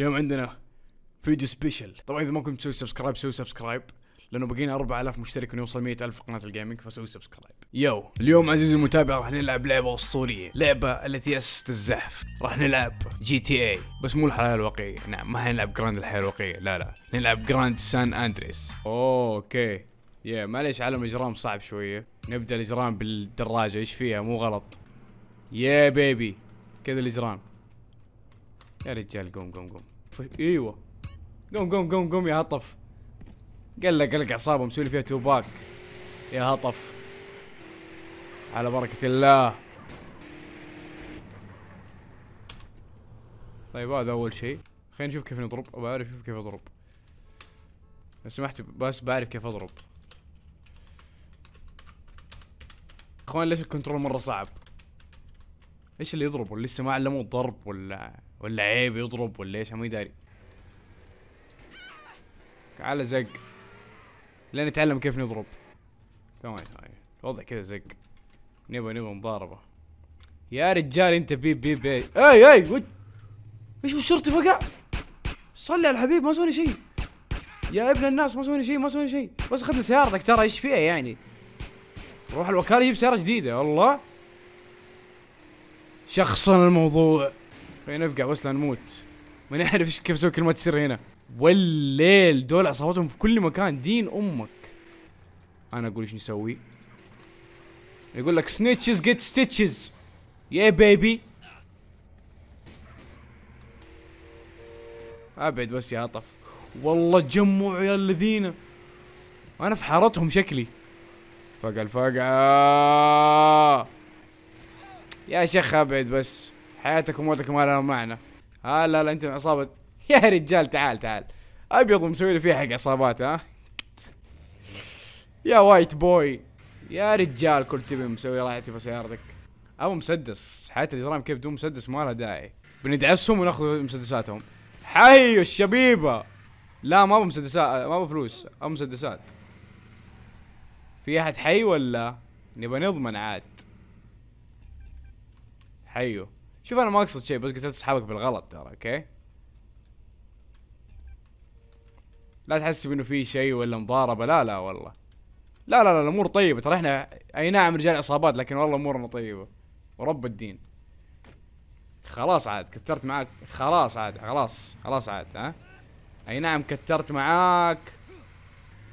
اليوم عندنا فيديو سبيشل طبعا اذا ما كنت تسوي سبسكرايب سوي سبسكرايب لانه بقينا 4000 مشترك ونوصل 100000 في قناه الجيمنج فسوي سبسكرايب يو اليوم عزيزي المتابع راح نلعب لعبه اسطوريه لعبه التي اسست الزحف راح نلعب جي تي اي بس مو الحياه الواقعيه نعم ما حنلعب جراند الحياه الواقعيه لا لا نلعب جراند سان اندريس اوكي يا معليش عالم الاجرام صعب شويه نبدا الاجرام بالدراجه ايش فيها مو غلط يا بيبي كذا الاجرام يا رجال قوم قوم قوم ايوه قوم قوم قوم قوم يا هطف قلق قلق اعصابه مسوي فيها توباك يا هطف على بركة الله طيب هذا اول شيء خلينا نشوف كيف نضرب بعرف كيف اضرب لو سمحت بس بعرف كيف اضرب اخوان ليش الكنترول مرة صعب؟ ايش اللي يضرب لسه ما علموه الضرب ولا ولا عيب يضرب ولا ايش ما يداري تعال زق لين نتعلم كيف نضرب ثواني ثواني الوضع كذا زق نبغى نبغى مضاربه يا رجال انت بيب بيب اي اي اي ود ايش الشرطي فقع صلي على الحبيب ما سوينا شيء يا ابن الناس ما سوينا شيء ما سوينا شيء بس اخذنا سيارتك ترى ايش فيها يعني روح الوكاله جيب سياره جديده والله شخصا الموضوع خلينا نفقع بس لا نموت ما نعرف كيف سوى كل ما تصير هنا والليل دول عصاباتهم في كل مكان دين امك انا اقول ايش نسوي يقول لك سنيتشز جيت ستيتشز يا بيبي ابعد بس يا عطف والله تجمعوا يا الذين انا في حارتهم شكلي فقع الفقعة يا شيخ ابعد بس حياتك وموتك ما لها معنى ها لا لا انت عصابة يا رجال تعال تعال ابيض مسوي لي فيه حق عصابات ها يا وايت بوي يا رجال كل تبي مسوي راحتي في سيارتك ابو مسدس حياة الاجرام كيف بدون مسدس ما لها داعي بندعسهم وناخذ مسدساتهم حي الشبيبة لا ما ابو مسدسات ما ابو فلوس ابو مسدسات في احد حي ولا نبى نضمن عاد حيو شوف انا ما اقصد شيء بس قتلت اصحابك بالغلط ترى اوكي لا تحسب انه في شيء ولا مضاربه لا لا والله لا لا لا الامور طيبه ترى احنا اي نعم رجال عصابات لكن والله امورنا طيبه ورب الدين خلاص عاد كثرت معاك خلاص عاد خلاص خلاص عاد ها اي نعم كثرت معاك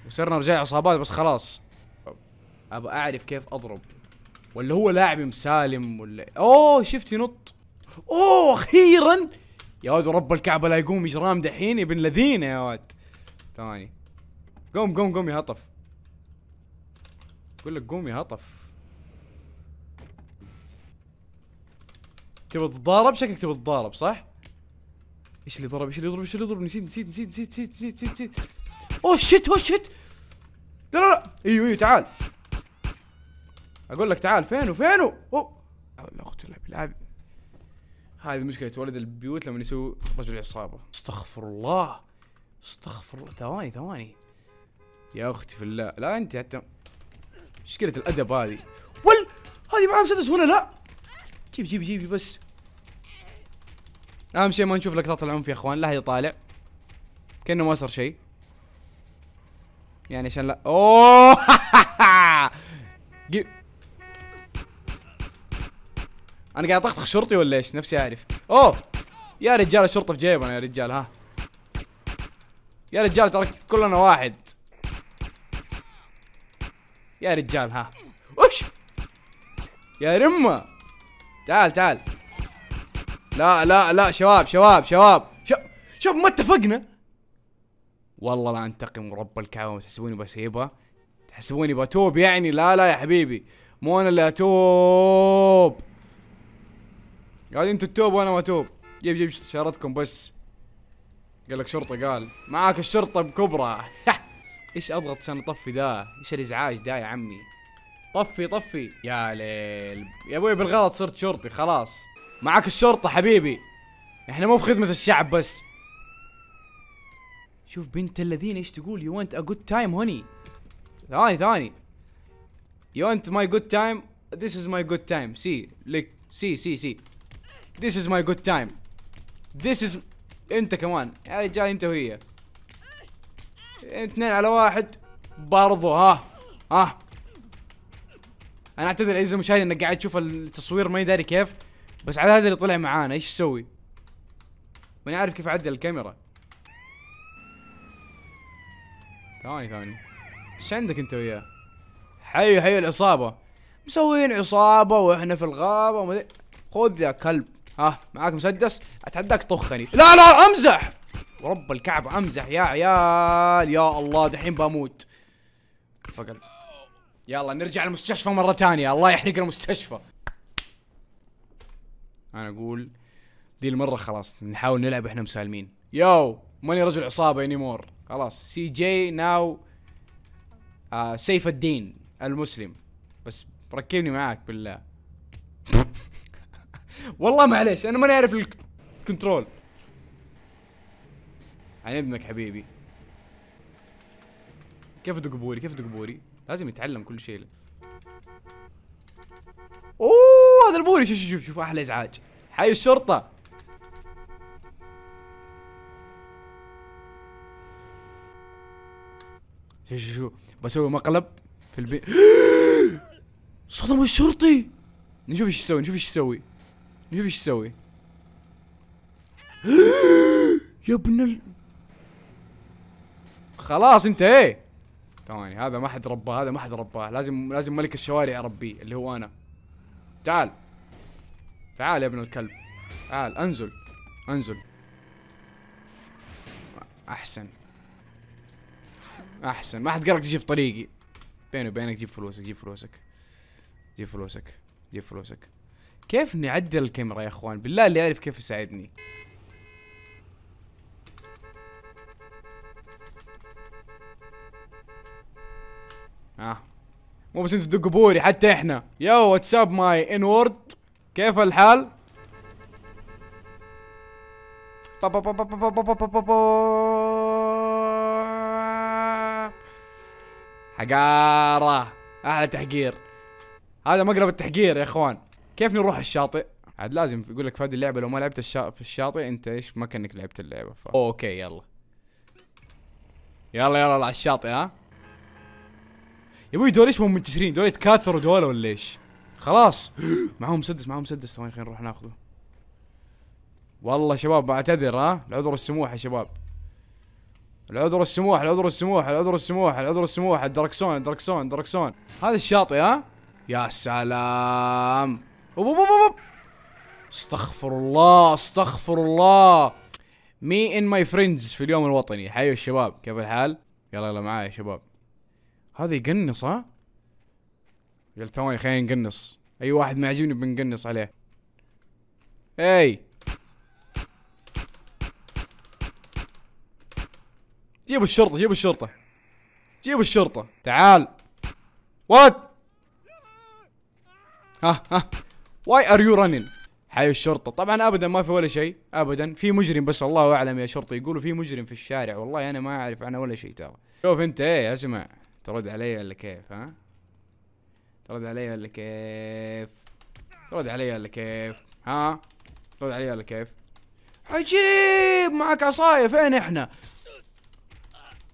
وصرنا رجال عصابات بس خلاص ابى اعرف كيف اضرب ولا هو لاعب مسالم ولا اوه شفت ينط اوه اخيرا يا ولد رب الكعبه لا يقوم اجرام دحين ابن لذينه يا ولد ثواني قوم قوم قوم يا هطف اقول لك قوم يا هطف تبغى تتضارب شكلك تبغى تتضارب صح؟ ايش اللي ضرب ايش اللي يضرب ايش اللي يضرب نسيت نسيت نسيت نسيت نسيت نسيت نسيت نسيت اوه شيت اوه شيت لا لا لا ايوه ايوه تعال اقول لك تعال فينه فينه اوه لا اقتله بالله هذه مشكله ولد البيوت لما يسوي رجل عصابه استغفر الله استغفر الله ثواني ثواني يا اختي في الله لا انت حتى مشكلة الادب هذه ول هذه معاه مسدس ولا لا جيب جيب جيب بس اهم شيء ما نشوف لقطات العنف يا اخوان لا هي طالع كانه ما صار شيء يعني عشان لا اوه انا قاعد اطخطخ شرطي ولا ايش نفسي اعرف اوه يا رجال الشرطه في جيبنا يا رجال ها يا رجال ترى كلنا واحد يا رجال ها وش يا رمة تعال تعال لا لا لا شباب شباب شباب شباب شباب ما اتفقنا والله لا انتقم ورب الكعبه تحسبوني بسيبها تحسبوني بتوب يعني لا لا يا حبيبي مو انا اللي اتوب قال انتوا توب وانا ما توب جيب جيب شارتكم بس قال لك شرطه قال معاك الشرطه بكبرى ايش اضغط عشان اطفي ذا ايش الازعاج ذا يا عمي طفي طفي يا ليل يا ابوي بالغلط صرت شرطي خلاص معاك الشرطه حبيبي احنا مو في خدمه الشعب بس شوف بنت الذين ايش تقول يو ونت ا جود تايم هوني ثاني ثاني يو ونت ماي جود تايم ذيس از ماي جود تايم سي لك سي سي سي This is my good time. This is انت كمان يا جاي انت وهي اثنين على واحد برضو ها ها انا اعتذر عزيزي المشاهد انك قاعد تشوف التصوير ما يدري كيف بس على هذا اللي طلع معانا ايش اسوي؟ ماني عارف كيف اعدل الكاميرا ثواني ثواني ايش عندك انت وياه؟ حيو حيو العصابة مسوين عصابة واحنا في الغابة خذ يا كلب ها معاك مسدس اتحداك طخني لا لا امزح ورب الكعبة امزح يا عيال يا الله دحين بموت فقل يلا نرجع المستشفى مرة ثانية الله يحرق المستشفى انا اقول دي المرة خلاص نحاول نلعب احنا مسالمين يو ماني رجل عصابة اني مور خلاص سي جي ناو آه سيف الدين المسلم بس ركبني معاك بالله والله معليش انا ماني عارف الكنترول عن اذنك حبيبي كيف ادق بوري كيف ادق بوري لازم يتعلم كل شيء اوه هذا البوري شوف شوف شوف احلى ازعاج حي الشرطه شوف شوف شو بسوي مقلب في البيت صدم الشرطي نشوف ايش يسوي نشوف ايش يسوي شوف ايش يسوي يا ابن ال... خلاص انت ايه ثواني هذا ما حد رباه هذا ما حد رباه لازم لازم ملك الشوارع ربي اللي هو انا تعال تعال يا ابن الكلب تعال انزل انزل احسن احسن ما حد قالك تجي في طريقي بيني وبينك جيب فلوسك جيب فلوسك جيب فلوسك جيب فلوسك كيف نعدل الكاميرا يا اخوان بالله اللي يعرف كيف يساعدني اه مو بس انت تدق بوري حتى احنا يا واتساب ماي انورد كيف الحال حقارة احلى تحقير هذا مقلب التحقير يا اخوان كيف نروح الشاطئ عاد لازم يقول لك في هذه اللعبه لو ما لعبت الشا... في الشاطئ انت ايش ما كانك لعبت اللعبه ف... اوكي يلا يلا يلا على الشاطئ ها يا ابوي دول ايش هم منتشرين دول يتكاثروا دول ولا ايش خلاص معهم مسدس معهم مسدس ثواني خلينا نروح ناخذه والله شباب بعتذر ها العذر السموح يا شباب العذر السموح العذر السموح العذر السموح العذر السموح الدركسون الدركسون الدركسون هذا الشاطئ ها يا سلام استغفر الله استغفر الله مي ان ماي فريندز في اليوم الوطني حيو الشباب كيف الحال يلا يلا معايا يا شباب هذا يقنص ها يلا ثواني خلينا نقنص اي واحد ما يعجبني بنقنص عليه اي جيبوا الشرطة جيبوا الشرطة جيبوا الشرطة تعال وات ها ها واي ار يو رانين حي الشرطه طبعا ابدا ما في ولا شيء ابدا في مجرم بس الله اعلم يا شرطه يقولوا في مجرم في الشارع والله انا ما اعرف عنه ولا شيء ترى شوف انت ايه اسمع ترد علي ولا كيف ها ترد علي ولا كيف ترد علي ولا كيف ها ترد علي ولا كيف عجيب معك عصاية فين احنا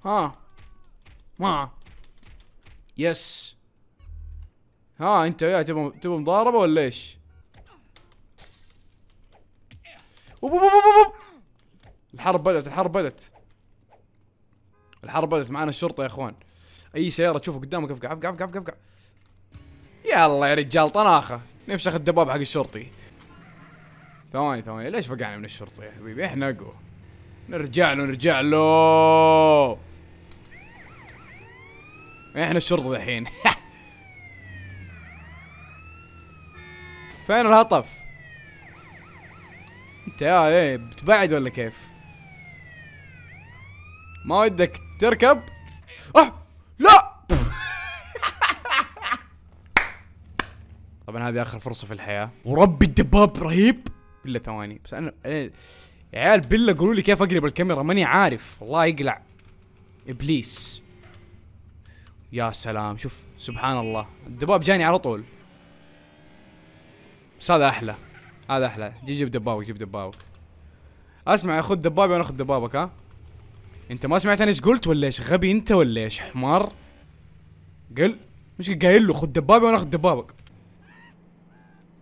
ها ما يس ها انت يا تبغى تبغى مضاربة ولا ايش الحرب بدت الحرب بدت الحرب بدت معانا الشرطة يا اخوان اي سيارة تشوفه قدامك افقع افقع افقع افقع يلا يا رجال طناخة نفشخ الدباب حق الشرطي ثواني ثواني ليش فقعنا من الشرطي يا حبيبي احنا اقوى نرجع له نرجع له احنا الشرطة الحين فين الهطف انت ايه بتبعد ولا كيف ما ودك تركب اه لا طبعا هذه اخر فرصه في الحياه وربي الدباب رهيب بالله ثواني بس انا إيه، يا عيال بالله قولوا لي كيف اقلب الكاميرا ماني عارف الله يقلع ابليس يا سلام شوف سبحان الله الدباب جاني على طول بس هذا احلى هذا احلى جيب دبابك جيب دبابك اسمع خذ دبابي وانا اخذ دبابك ها انت ما سمعت انا ايش قلت ولا ايش غبي انت ولا ايش حمار قل مش قايل له خذ دبابي وانا اخذ دبابك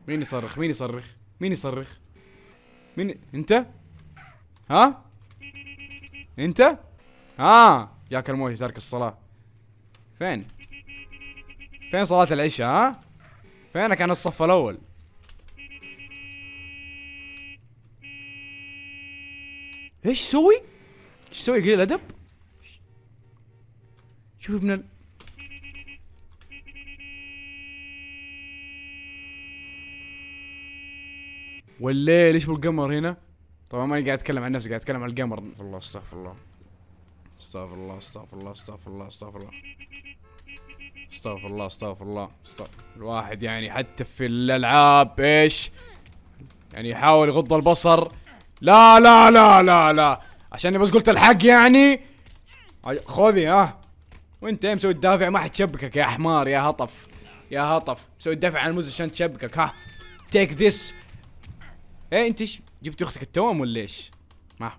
مين يصرخ مين يصرخ مين يصرخ مين انت ها انت ها يا كرموشي تارك الصلاه فين فين صلاه العشاء ها فينك عن الصف الاول ايش سوي؟ ايش سوي قليل الادب؟ شوف ابن ال... والليل ايش بالقمر هنا؟ طبعا ماني قاعد اتكلم عن نفسي قاعد اتكلم عن القمر استغفر الله استغفر الله استغفر الله استغفر الله استغفر الله استغفر الله استغفر الله استغفر الواحد يعني حتى في الالعاب ايش؟ يعني يحاول يغض البصر لا لا لا لا لا عشان بس قلت الحق يعني خذي ها وانت مسوي الدافع ما حتشبكك يا حمار يا هطف يا هطف مسوي الدافع على الموز عشان تشبكك ها تيك ذس ايه انت ايش جبت اختك التوام ولا ايش؟ ما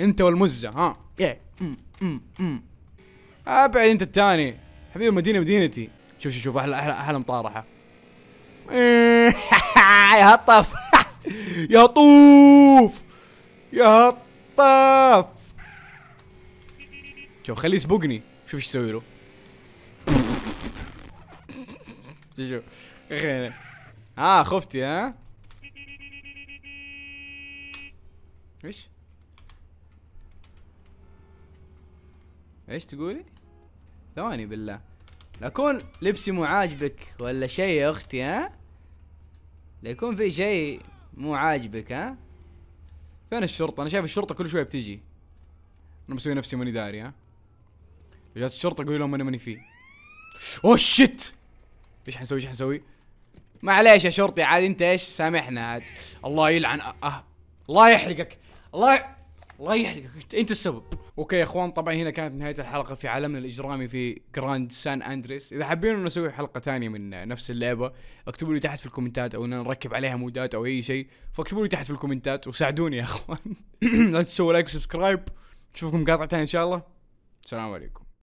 انت والمزه ها ايه ام ام ام ابعد انت الثاني حبيبي المدينه مدينتي شوف شوف شوف احلى احلى احلى مطارحه يا هطف يطوف يا طاف شوف خليه يسبقني شوف ايش يسوي له شوف ها آه خفتي ها ايش ايش تقولي ثواني بالله لكون لبسي مو عاجبك ولا شيء يا اختي ها ليكون في شيء مو عاجبك ها فين الشرطه انا شايف الشرطه كل شويه بتيجي انا مسوي نفسي ماني داري ها لو جات الشرطه قولي لهم انا ماني فيه اوه شت ايش حنسوي ايش حنسوي معليش يا شرطي عاد انت ايش سامحنا عاد الله يلعن أه. أه. الله يحرقك الله ي... الله يحرقك انت السبب اوكي يا اخوان طبعا هنا كانت نهايه الحلقه في عالمنا الاجرامي في جراند سان اندريس اذا حابين نسوي حلقه ثانيه من نفس اللعبه اكتبوا لي تحت في الكومنتات او نركب عليها مودات او اي شيء فاكتبوا لي تحت في الكومنتات وساعدوني يا اخوان لا تنسوا لايك وسبسكرايب نشوفكم مقاطع ثانيه ان شاء الله السلام عليكم